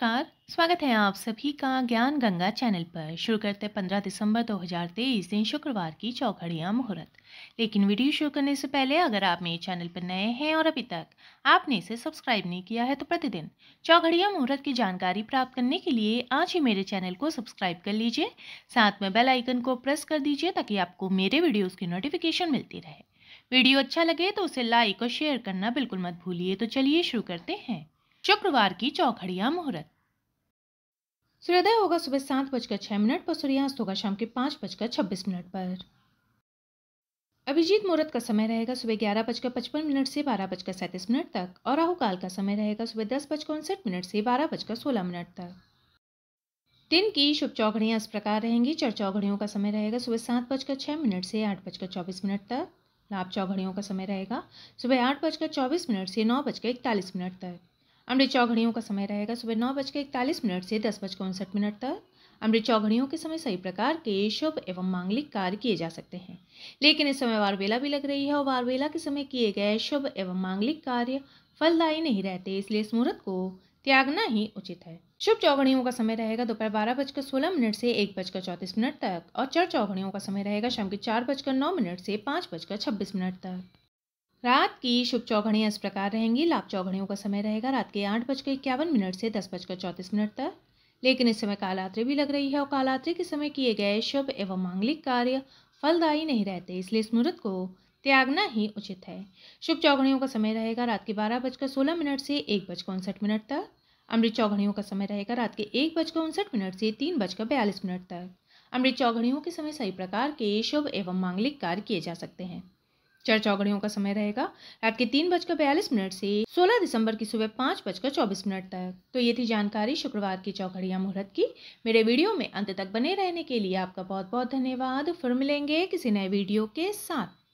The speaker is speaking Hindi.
कार स्वागत है आप सभी का ज्ञान गंगा चैनल पर शुरू करते 15 दिसंबर 2023 दिन शुक्रवार की चौखड़िया मुहूर्त लेकिन वीडियो शुरू करने से पहले अगर आप मेरे चैनल पर नए हैं और अभी तक आपने इसे सब्सक्राइब नहीं किया है तो प्रतिदिन चौखड़िया मुहूर्त की जानकारी प्राप्त करने के लिए आज ही मेरे चैनल को सब्सक्राइब कर लीजिए साथ में बेल आइकन को प्रेस कर दीजिए ताकि आपको मेरे वीडियोज़ की नोटिफिकेशन मिलती रहे वीडियो अच्छा लगे तो उसे लाइक और शेयर करना बिल्कुल मत भूलिए तो चलिए शुरू करते हैं शुक्रवार की चौखड़िया मुहूर्त सूर्योदय होगा सुबह सात बजकर छह मिनट पर सूर्यास्त होगा शाम के पांच बजकर छब्बीस मिनट पर अभिजीत मुहूर्त का समय रहेगा सुबह ग्यारह बजकर पचपन मिनट से बारह बजकर सैंतीस मिनट तक और राहुकाल का समय रहेगा सुबह दस बजकर उनसठ मिनट से बारह बजकर सोलह मिनट तक दिन की शुभ चौघड़ियाँ इस प्रकार रहेंगी चर चौघड़ियों का समय रहेगा सुबह सात बजकर छह मिनट से आठ बजकर चौबीस मिनट तक लाभ चौघड़ियों का समय रहेगा सुबह आठ बजकर चौबीस मिनट से नौ बजकर इकतालीस मिनट तक अमृत चौघड़ियों का समय रहेगा सुबह नौ बजकर इकतालीस मिनट से दस बजकर उनसठ मिनट तक अमृत चौघड़ियों के समय सही प्रकार के शुभ एवं मांगलिक कार्य किए जा सकते हैं लेकिन इस समय वारवेला भी लग रही है और वारवेला के समय किए गए शुभ एवं मांगलिक कार्य फलदायी नहीं रहते इसलिए इस मुहूर्त को त्यागना ही उचित है शुभ चौघड़ियों का समय रहेगा दोपहर बारह बजकर सोलह मिनट से एक बजकर चौंतीस मिनट तक और चर चौघड़ियों का समय रहेगा शाम के चार बजकर नौ मिनट से पाँच बजकर छब्बीस मिनट तक रात की शुभ चौघड़ियाँ इस प्रकार रहेंगी लाभ चौघड़ियों का समय रहेगा रात के आठ बजकर इक्यावन मिनट से दस बजकर चौंतीस मिनट तक लेकिन इस समय कालात्रि भी लग रही है और कालात्रि के समय किए गए शुभ एवं मांगलिक कार्य फलदायी नहीं रहते इसलिए इस मुहूर्त को त्यागना ही उचित है शुभ चौघड़ियों का समय रहेगा रात के बारह बजकर सोलह मिनट से एक बजकर उनसठ मिनट तक अमृत चौघड़ियों का समय रहेगा रात के एक बजकर उनसठ मिनट से तीन बजकर बयालीस मिनट तक अमृत चौघड़ियों के समय सही प्रकार के शुभ एवं मांगलिक कार्य किए जा सकते हैं चार चौगड़ियों का समय रहेगा रात के तीन बजकर बयालीस मिनट से सोलह दिसंबर की सुबह पाँच बजकर चौबीस मिनट तक तो ये थी जानकारी शुक्रवार की चौगड़िया मुहूर्त की मेरे वीडियो में अंत तक बने रहने के लिए आपका बहुत बहुत धन्यवाद फिर मिलेंगे किसी नए वीडियो के साथ